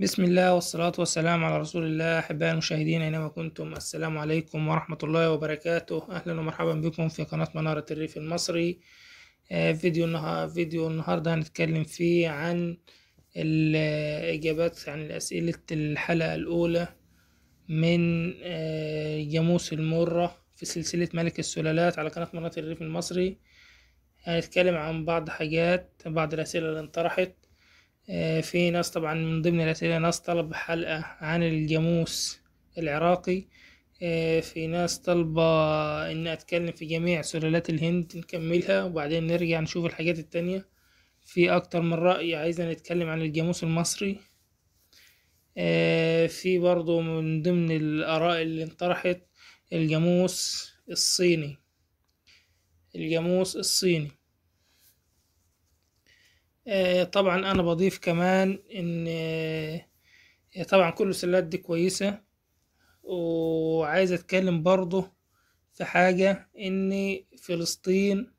بسم الله والصلاة والسلام على رسول الله أحبائي المشاهدين أينما كنتم السلام عليكم ورحمة الله وبركاته أهلا ومرحبا بكم في قناة منارة الريف المصري آه، فيديو فيديو النهاردة هنتكلم فيه عن الإجابات عن أسئلة الحلقة الأولى من جاموس آه، المرة في سلسلة ملك السلالات على قناة منارة الريف المصري هنتكلم عن بعض حاجات بعض الأسئلة اللي انطرحت آه، في ناس طبعا من ضمن الأسئلة ناس طلب حلقة عن الجاموس العراقي آه، في ناس طالبة إن أتكلم في جميع سلالات الهند نكملها وبعدين نرجع نشوف الحاجات التانية في أكتر من رأي عايزة نتكلم عن الجاموس المصري آه، في برضو من ضمن الآراء اللي انطرحت الجاموس الصيني الجاموس الصيني آه، طبعا انا بضيف كمان ان آه، طبعا كل السلات دي كويسة وعايز اتكلم برضه في حاجة ان فلسطين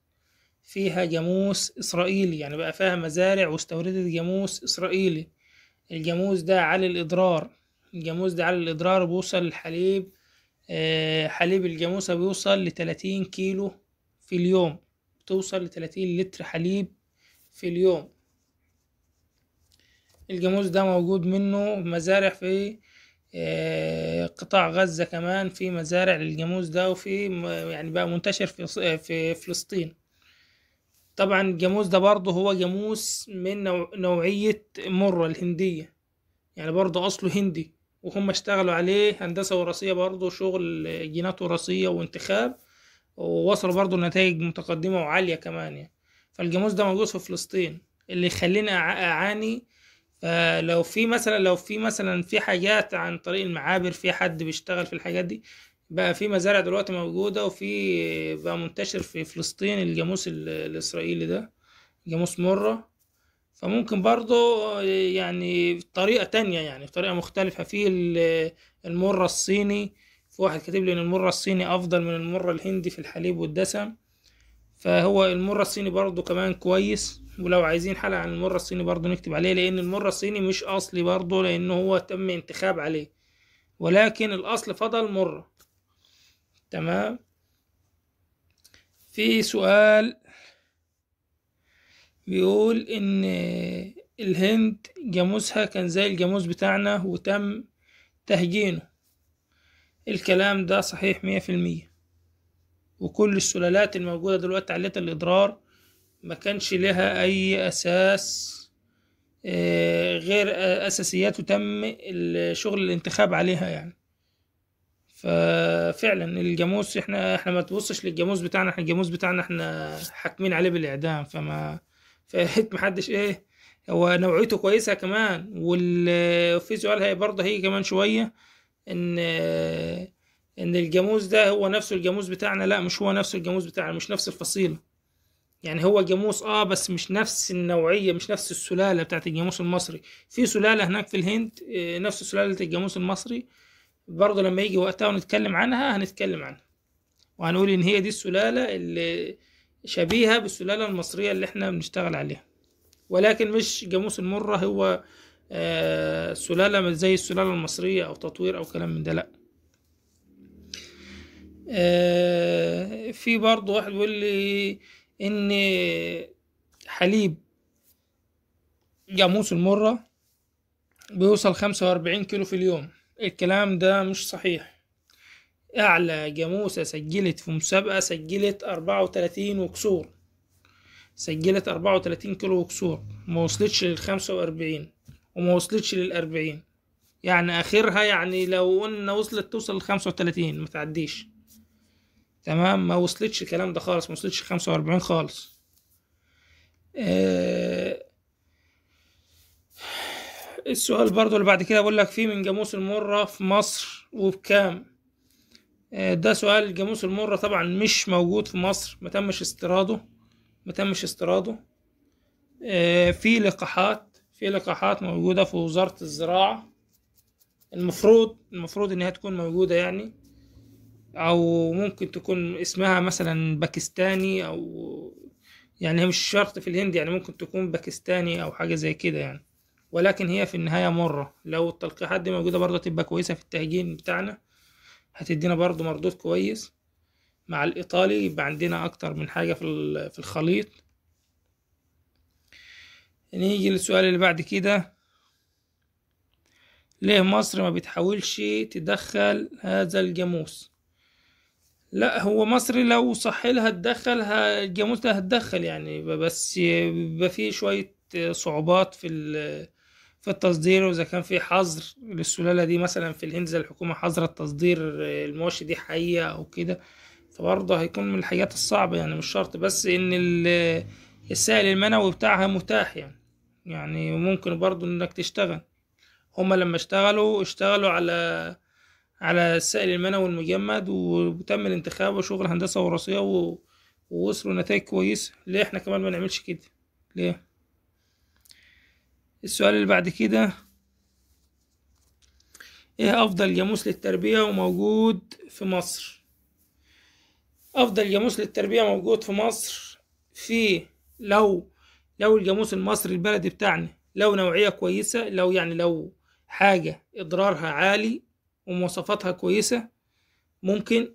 فيها جاموس اسرائيلي يعني بقى فيها مزارع واستوردت جاموس اسرائيلي الجاموس ده على الاضرار الجاموس ده على الاضرار بيوصل الحليب آه، حليب الجاموسة بيوصل لتلاتين كيلو في اليوم بتوصل لتلاتين لتر حليب في اليوم الجاموس ده موجود منه مزارع في آه، قطاع غزة كمان في مزارع للجاموس ده وفي يعني بقى منتشر في في فلسطين طبعا الجاموس ده برضه هو جاموس من نوعية مرة الهندية يعني برضه أصله هندي وهم اشتغلوا عليه هندسة وراثية برضه شغل جينات وراثية وانتخاب ووصلوا برضه لنتائج متقدمة وعالية كمان يعني فالجاموس ده موجود في فلسطين اللي يخليني أعاني فلو في مثلا لو في مثلا في حاجات عن طريق المعابر في حد بيشتغل في الحاجات دي بقى في مزارع دلوقتي موجودة وفي بقى منتشر في فلسطين الجاموس الإسرائيلي ده جاموس مرة فممكن برضه يعني بطريقة تانية يعني بطريقة مختلفة في المرة الصيني في واحد كاتب لي إن المرة الصيني أفضل من المرة الهندي في الحليب والدسم فهو المرة الصيني برضو كمان كويس ولو عايزين حلقة عن المرة الصيني برضو نكتب عليه لأن المرة الصيني مش أصلي برضو لأن هو تم انتخاب عليه ولكن الأصل فضل مرة تمام في سؤال بيقول إن الهند جاموسها كان زي الجاموس بتاعنا وتم تهجينه الكلام ده صحيح مية في المية وكل السلالات الموجودة دلوقتي علة الإضرار ما كانش لها أي أساس آه، غير أساسيات وتم شغل الانتخاب عليها يعني ففعلا الجاموس احنا احنا ما تبصش للجاموس بتاعنا احنا الجاموس بتاعنا احنا حاكمين عليه بالاعدام فما فهيت محدش ايه هو نوعيته كويسة كمان هي برضه هي كمان شوية ان ان الجاموس ده هو نفسه الجاموس بتاعنا لا مش هو نفسه الجاموس بتاعنا مش نفس الفصيله يعني هو جاموس اه بس مش نفس النوعيه مش نفس السلاله بتاعت الجاموس المصري في سلاله هناك في الهند آه، نفس سلاله الجاموس المصري برضه لما يجي وقتها ونتكلم عنها هنتكلم عنها وهنقول ان هي دي السلاله اللي شبيهه بالسلاله المصريه اللي احنا بنشتغل عليها ولكن مش جاموس المره هو آه سلاله زي السلاله المصريه او تطوير او كلام من ده لأ آه، في برضه واحد بيقول لي ان حليب جاموس المرة بيوصل خمسة وأربعين كيلو في اليوم الكلام ده مش صحيح أعلى جاموسة سجلت في مسابقة سجلت أربعة وتلاتين وكسور سجلت أربعة وتلاتين كيلو وكسور ما وصلتش للخمسة وأربعين وما وصلتش للأربعين يعني آخرها يعني لو قلنا وصلت توصل لخمسة وتلاتين متعديش تمام ما وصلتش الكلام ده خالص ما وصلتش 45 خالص آه السؤال برضو اللي بعد كده بقول لك فيه من جاموس المرة في مصر وبكام آه ده سؤال الجاموس المرة طبعا مش موجود في مصر ما تمش استيراده ما تمش استيراده آه في لقاحات في لقاحات موجودة في وزارة الزراعة المفروض المفروض انها تكون موجودة يعني او ممكن تكون اسمها مثلا باكستاني او يعني هي مش شرط في الهند يعني ممكن تكون باكستاني او حاجه زي كده يعني ولكن هي في النهايه مره لو التلقيحات دي موجوده برضه تبقى كويسه في التهجين بتاعنا هتدينا برضه مردود كويس مع الايطالي يبقى عندنا اكتر من حاجه في في الخليط نيجي للسؤال اللي بعد كده ليه مصر ما بتحاولش تدخل هذا الجاموس لا هو مصر لو صح لها تدخلها جاموسة هتدخل يعني بس بيبقى فيه شوية صعوبات في في التصدير واذا كان في حظر للسلالة دي مثلا في الهند زي الحكومة حظر التصدير المواشي دي حية او كده فبرضه هيكون من الحاجات الصعبة يعني مش شرط بس ان السائل المنوي بتاعها متاح يعني يعني ممكن برضه انك تشتغل هما لما اشتغلوا اشتغلوا على على السائل المنوي المجمد وتم الانتخاب وشغل هندسة وراثية و... ووصلوا نتائج كويسة ليه احنا كمان ما نعملش كده ليه السؤال اللي بعد كده ايه افضل جاموس للتربية وموجود في مصر افضل جاموس للتربية موجود في مصر في لو لو الجاموس المصري البلدي بتاعنا لو نوعية كويسة لو يعني لو حاجة اضرارها عالي ومواصفاتها كويسة ممكن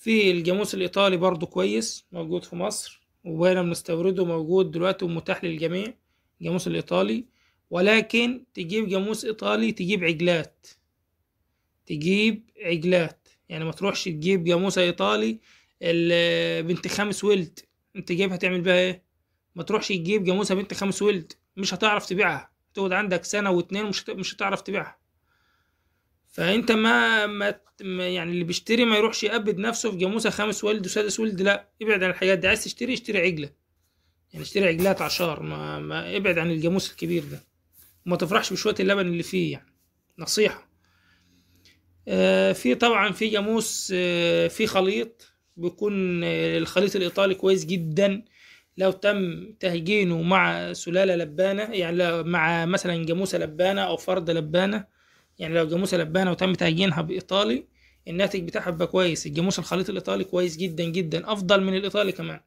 في الجاموس الإيطالي برضو كويس موجود في مصر وبقينا بنستورده موجود دلوقتي ومتاح للجميع الجاموس الإيطالي ولكن تجيب جاموس إيطالي تجيب عجلات تجيب عجلات يعني ما تروحش تجيب جاموسة إيطالي بنت خمس ولد انت جايبها تعمل بيها ايه ما تروحش تجيب جاموسة بنت خمس ولد مش هتعرف تبيعها تقعد عندك سنة واتنين مش مش هتعرف تبيعها فانت ما ما يعني اللي بيشتري ما يروحش يأبد نفسه في جاموسه خامس ولد وسادس ولد لا ابعد عن الحاجات دي عايز تشتري اشتري عجله يعني اشتري عجلات عشار ما, ما ابعد عن الجاموس الكبير ده وما تفرحش بشويه اللبن اللي فيه يعني نصيحه آه في طبعا في جاموس آه في خليط بيكون آه الخليط الايطالي كويس جدا لو تم تهجينه مع سلاله لبانه يعني مع مثلا جاموسه لبانه او فرد لبانه يعني لو الجاموسه لبانه وتم تعجينها بايطالي الناتج بتاعها بيبقى كويس الجاموسه الخليط الايطالي كويس جدا جدا افضل من الايطالي كمان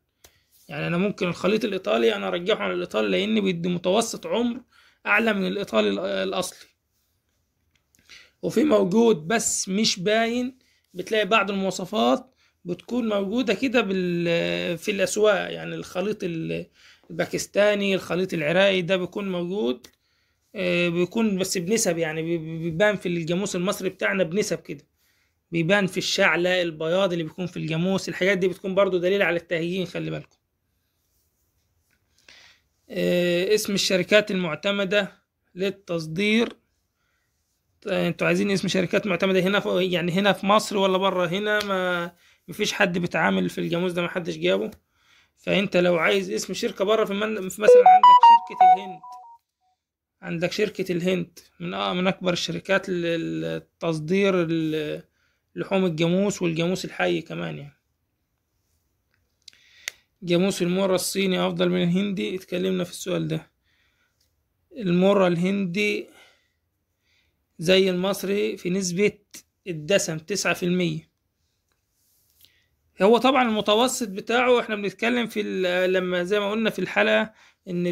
يعني انا ممكن الخليط الايطالي انا ارجحه على الايطالي لان بيدي متوسط عمر اعلى من الايطالي الاصلي وفي موجود بس مش باين بتلاقي بعض المواصفات بتكون موجودة كده آه، في الأسواق يعني الخليط الباكستاني الخليط العراقي ده بيكون موجود آه، بيكون بس بنسب يعني بيبان في الجاموس المصري بتاعنا بنسب كده بيبان في الشعلة البياض اللي بيكون في الجاموس الحاجات دي بتكون برضو دليل على التهيين خلي بالكم آه، اسم الشركات المعتمدة للتصدير آه، انتوا عايزين اسم شركات معتمدة هنا يعني هنا في مصر ولا بره هنا ما مفيش حد بيتعامل في الجاموس ده ما حدش جابه فانت لو عايز اسم شركة بره في مثلا عندك شركة الهند عندك شركة الهند من آه من أكبر الشركات لتصدير لحوم الجاموس والجاموس الحي كمان يعني جاموس المرة الصيني أفضل من الهندي اتكلمنا في السؤال ده المرة الهندي زي المصري في نسبة الدسم تسعة في المية هو طبعا المتوسط بتاعه احنا بنتكلم في لما زي ما قلنا في الحلقة ان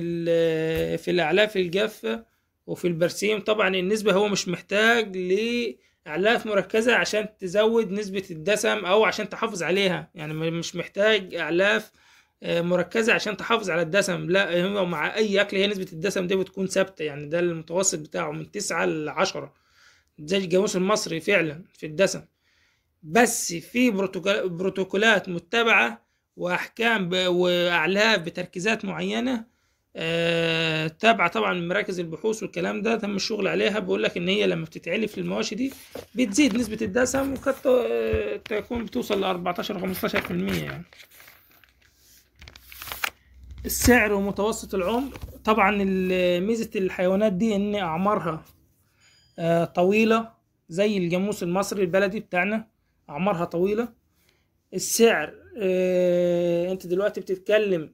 في الاعلاف الجافة وفي البرسيم طبعا النسبة هو مش محتاج لأعلاف مركزة عشان تزود نسبة الدسم أو عشان تحافظ عليها يعني مش محتاج أعلاف آه، مركزة عشان تحافظ على الدسم لا هو مع أي أكل هي نسبة الدسم دي بتكون ثابتة يعني ده المتوسط بتاعه من تسعة لعشرة زي الجاموس المصري فعلا في الدسم بس في بروتوكولات متبعة وأحكام وأعلاف بتركيزات معينة آه تابعه طبعا مراكز البحوث والكلام ده تم الشغل عليها بيقول لك ان هي لما بتتعلف للمواشي دي بتزيد نسبه الدسم وقد آه، تكون بتوصل ل 14 15% يعني السعر ومتوسط العمر طبعا ميزه الحيوانات دي ان اعمارها آه طويله زي الجاموس المصري البلدي بتاعنا اعمارها طويله السعر آه انت دلوقتي بتتكلم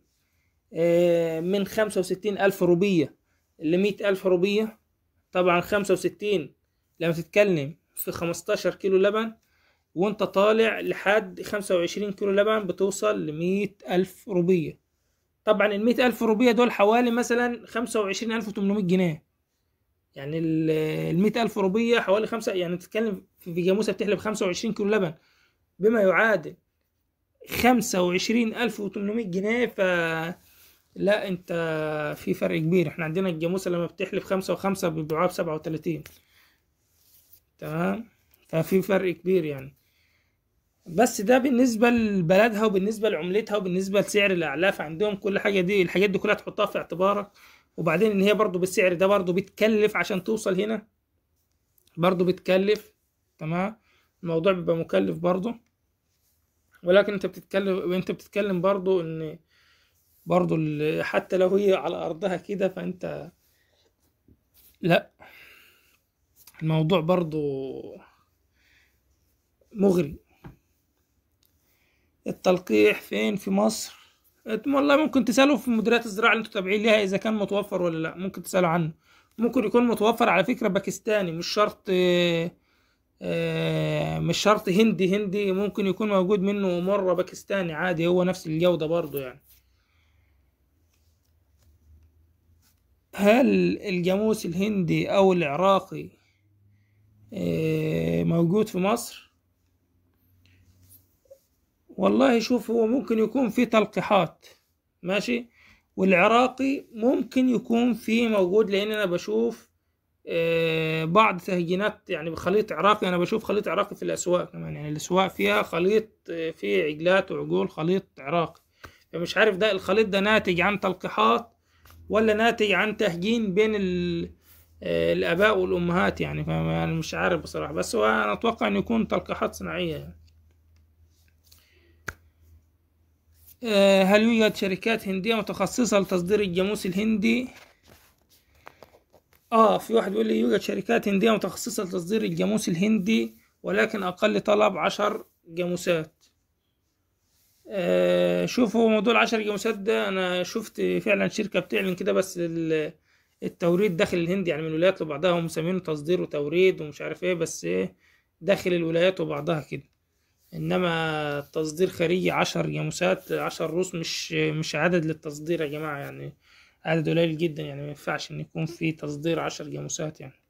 آه، من خمسة وستين ألف روبية لمية ألف روبية طبعا خمسة وستين لما تتكلم في خمستاشر كيلو لبن وانت طالع لحد خمسة وعشرين كيلو لبن بتوصل لمية ألف روبية طبعا المية ألف روبية دول حوالي مثلا خمسة وعشرين ألف وتمنمية جنيه يعني المية ألف روبية حوالي خمسة يعني تتكلم في جاموسة بتحلب خمسة وعشرين كيلو لبن بما يعادل خمسة وعشرين ألف وتمنمية جنيه ف لا انت في فرق كبير احنا عندنا الجاموسة لما بتحلب خمسة وخمسة بيبيعوها بسبعة وتلاتين تمام ففي فرق كبير يعني بس ده بالنسبة لبلدها وبالنسبة لعملتها وبالنسبة لسعر الأعلاف عندهم كل حاجة دي الحاجات دي كلها تحطها في اعتبارك وبعدين إن هي برضو بالسعر ده برضو بتكلف عشان توصل هنا برضو بتكلف تمام الموضوع بيبقى مكلف برضو ولكن أنت بتتكلم وأنت بتتكلم برضو إن برضو حتى لو هي على أرضها كده فأنت لا الموضوع برضو مغري التلقيح فين في مصر والله ممكن تسألوا في مديريات الزراعة اللي انتوا تابعين ليها إذا كان متوفر ولا لأ ممكن تسألوا عنه ممكن يكون متوفر على فكرة باكستاني مش شرط آه، آه، مش شرط هندي هندي ممكن يكون موجود منه مرة باكستاني عادي هو نفس الجودة برضو يعني هل الجاموس الهندي أو العراقي آه، موجود في مصر والله شوف هو ممكن يكون في تلقيحات ماشي والعراقي ممكن يكون في موجود لان انا بشوف آه، بعض تهجينات يعني بخليط عراقي انا بشوف خليط عراقي في الاسواق كمان يعني الاسواق فيها خليط آه، فيه عجلات وعقول خليط عراقي فمش عارف ده الخليط ده ناتج عن تلقيحات ولا ناتج عن تهجين بين آه، الآباء والأمهات يعني يعني مش عارف بصراحة بس هو أنا أتوقع أن يكون تلقيحات صناعية يعني. آه، هل يوجد شركات هندية متخصصة لتصدير الجاموس الهندي؟ اه في واحد بيقول لي يوجد شركات هندية متخصصة لتصدير الجاموس الهندي ولكن أقل طلب عشر جاموسات آه، شوفوا موضوع العشر جاموسات ده انا شفت فعلا شركه بتعلن كده بس التوريد داخل الهند يعني من الولايات لبعضها هم مسمينه تصدير وتوريد ومش عارف ايه بس ايه داخل الولايات وبعضها كده انما تصدير خارجي عشر جاموسات عشر روس مش مش عدد للتصدير يا جماعه يعني عدد قليل جدا يعني ما ينفعش ان يكون في تصدير عشر جاموسات يعني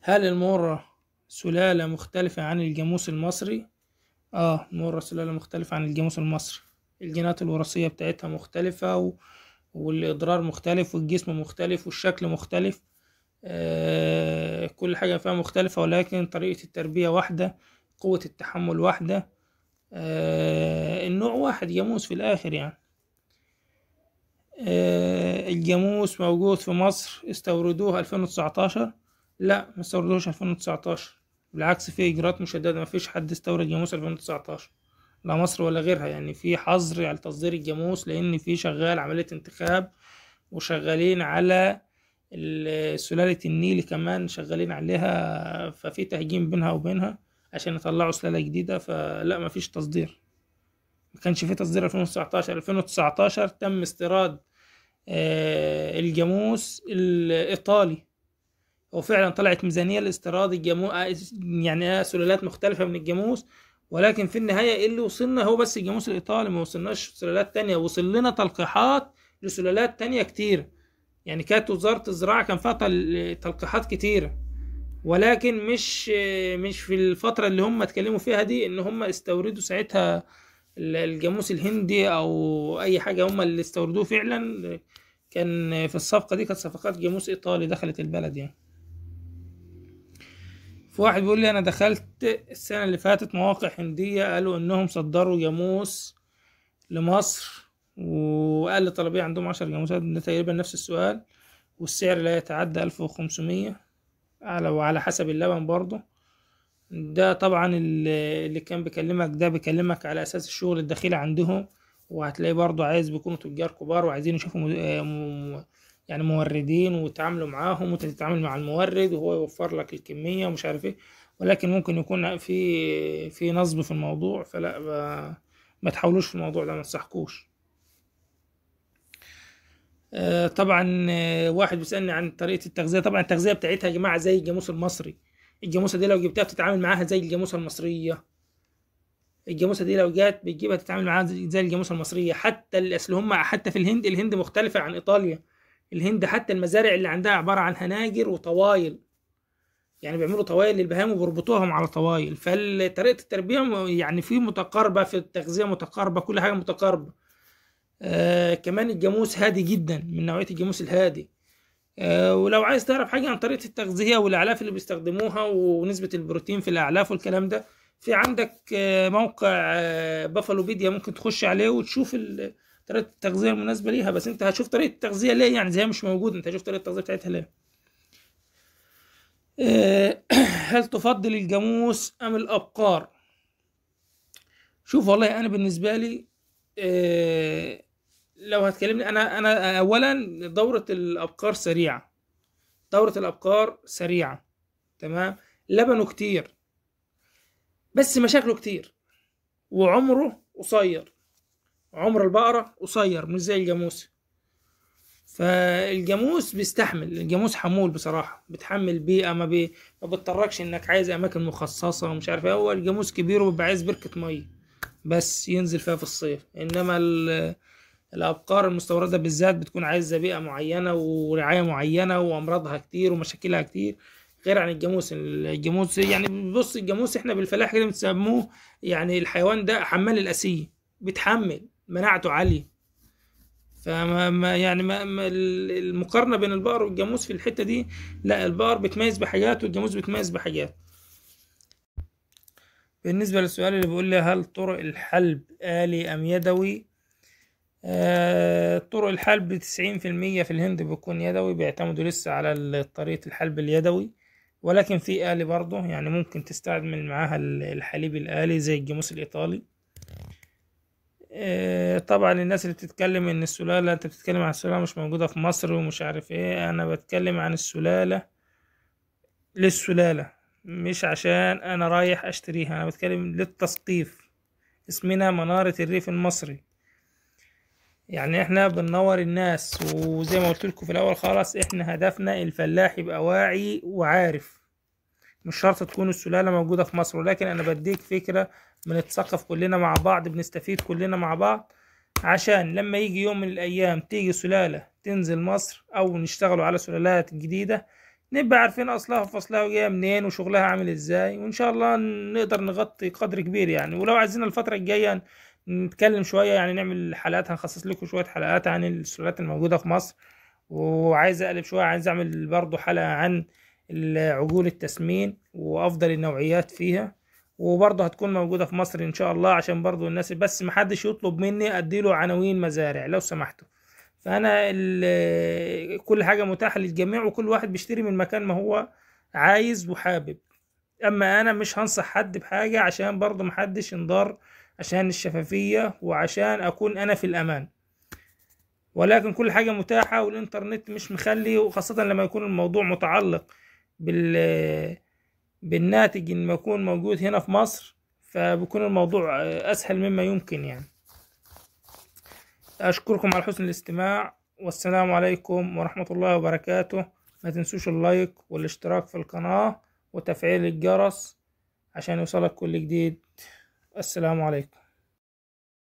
هل المرة سلالة مختلفة عن الجاموس المصري اه نور سلالة مختلفة عن الجاموس المصري الجينات الوراثية بتاعتها مختلفة و... والإضرار مختلف والجسم مختلف والشكل مختلف آه كل حاجة فيها مختلفة ولكن طريقة التربية واحدة قوة التحمل واحدة آه النوع واحد جاموس في الآخر يعني آه الجاموس موجود في مصر استوردوه 2019 لا ما استوردوش 2019 بالعكس في اجراءات مشدده مفيش حد استورد جاموس 2019 لا مصر ولا غيرها يعني في حظر على تصدير الجاموس لان في شغال عمليه انتخاب وشغالين على سلالة النيل كمان شغالين عليها ففي تهجيم بينها وبينها عشان يطلعوا سلالة جديدة فلا مفيش تصدير ما كانش في تصدير 2019 2019 تم استيراد آه، الجاموس الإيطالي وفعلا طلعت ميزانية لاستيراد الجاموس آه، يعني آه، سلالات مختلفة من الجاموس ولكن في النهاية إيه اللي وصلنا هو بس الجاموس الإيطالي ما وصلناش سلالات تانية وصل لنا تلقيحات لسلالات تانية كتير يعني كانت وزارة الزراعة كان فيها تلقيحات كتيرة ولكن مش مش في الفترة اللي هم اتكلموا فيها دي إن هم استوردوا ساعتها الجاموس الهندي أو أي حاجة هم اللي استوردوه فعلا كان في الصفقة دي كانت صفقات جاموس إيطالي دخلت البلد يعني واحد بيقول لي انا دخلت السنة اللي فاتت مواقع هندية قالوا انهم صدروا جاموس لمصر واقل طلبية عندهم عشر جاموسات ده تقريبا نفس السؤال والسعر لا يتعدى الف وخمسمية على وعلى حسب اللبن برضه ده طبعا اللي كان بيكلمك ده بيكلمك على اساس الشغل الداخلي عندهم وهتلاقي برضه عايز بيكونوا تجار كبار وعايزين يشوفوا يعني موردين وتعاملوا معاهم وانت تتعامل مع المورد وهو يوفر لك الكمية ومش عارف ايه ولكن ممكن يكون في في نصب في الموضوع فلا ما, تحاولوش في الموضوع ده ما تنصحكوش آه، طبعا آه، واحد بيسالني عن طريقه التغذيه طبعا التغذيه بتاعتها يا جماعه زي الجاموس المصري الجاموسه دي لو جبتها بتتعامل معاها زي الجاموسه المصريه الجاموسه دي لو جت بتجيبها تتعامل معاها زي الجاموسه المصريه حتى الاصل هم حتى في الهند الهند مختلفه عن ايطاليا الهند حتى المزارع اللي عندها عبارة عن هناجر وطوايل يعني بيعملوا طوايل للبهائم وبيربطوهم على طوايل فطريقة التربية يعني في متقاربة في التغذية متقاربة كل حاجة متقاربة آه كمان الجاموس هادي جدا من نوعية الجاموس الهادي آه ولو عايز تعرف حاجة عن طريقة التغذية والأعلاف اللي بيستخدموها ونسبة البروتين في الأعلاف والكلام ده في عندك آه موقع آه بافالوبيديا ممكن تخش عليه وتشوف ال طريقه التغذيه المناسبه ليها بس انت هتشوف طريقه التغذيه ليه يعني زي مش موجود انت هتشوف طريقه التغذيه بتاعتها ليه آه، هل تفضل الجاموس ام الابقار شوف والله انا بالنسبه لي آه، لو هتكلمني انا انا اولا دوره الابقار سريعه دوره الابقار سريعه تمام لبنه كتير بس مشاكله كتير وعمره قصير عمر البقرة قصير مش زي الجاموس فالجاموس بيستحمل الجاموس حمول بصراحة بتحمل بيئة ما بي ما بتطرقش انك عايز اماكن مخصصة ومش عارف ايه هو الجاموس كبير وبيبقى عايز بركة مية بس ينزل فيها في الصيف انما ال... الابقار المستورده بالذات بتكون عايزه بيئه معينه ورعايه معينه وامراضها كتير ومشاكلها كتير غير عن الجاموس الجاموس يعني بص الجاموس احنا بالفلاح كده بنسموه يعني الحيوان ده حمال الاسيه بيتحمل مناعته عاليه فما يعني ما ما المقارنه بين البقر والجاموس في الحته دي لا البقر بتميز بحاجات والجاموس بتميز بحاجات بالنسبه للسؤال اللي بيقول لي هل طرق الحلب آلي ام يدوي آه طرق الحلب 90% في الهند بيكون يدوي بيعتمدوا لسه على طريقه الحلب اليدوي ولكن في آلي برضه يعني ممكن تستعمل معاها الحليب الآلي زي الجاموس الإيطالي آه، طبعا الناس اللي بتتكلم ان السلالة انت بتتكلم عن السلالة مش موجودة في مصر ومش عارف ايه انا بتكلم عن السلالة للسلالة مش عشان انا رايح اشتريها انا بتكلم للتثقيف اسمنا منارة الريف المصري يعني احنا بننور الناس وزي ما قلت لكم في الاول خلاص احنا هدفنا الفلاح يبقى واعي وعارف مش شرط تكون السلالة موجودة في مصر ولكن أنا بديك فكرة بنتثقف كلنا مع بعض بنستفيد كلنا مع بعض عشان لما يجي يوم من الأيام تيجي سلالة تنزل مصر أو نشتغلوا على سلالات جديدة نبقى عارفين أصلها وفصلها وجاية منين وشغلها عامل إزاي وإن شاء الله نقدر نغطي قدر كبير يعني ولو عايزين الفترة الجاية نتكلم شوية يعني نعمل حلقات هنخصص لكم شوية حلقات عن السلالات الموجودة في مصر وعايز أقلب شوية عايز أعمل برضو حلقة عن العقول التسمين وافضل النوعيات فيها وبرضه هتكون موجودة في مصر إن شاء الله عشان برضه الناس بس محدش يطلب مني أديله عناوين مزارع لو سمحتوا فأنا كل حاجة متاحة للجميع وكل واحد بيشتري من مكان ما هو عايز وحابب أما أنا مش هنصح حد بحاجة عشان برضه محدش ينضر عشان الشفافية وعشان أكون أنا في الأمان ولكن كل حاجة متاحة والإنترنت مش مخلي وخاصة لما يكون الموضوع متعلق بال بالناتج ان يكون موجود هنا في مصر فبكون الموضوع آه، أسهل مما يمكن يعني أشكركم على حسن الاستماع والسلام عليكم ورحمة الله وبركاته ما تنسوش اللايك والاشتراك في القناة وتفعيل الجرس عشان يوصلك كل جديد السلام عليكم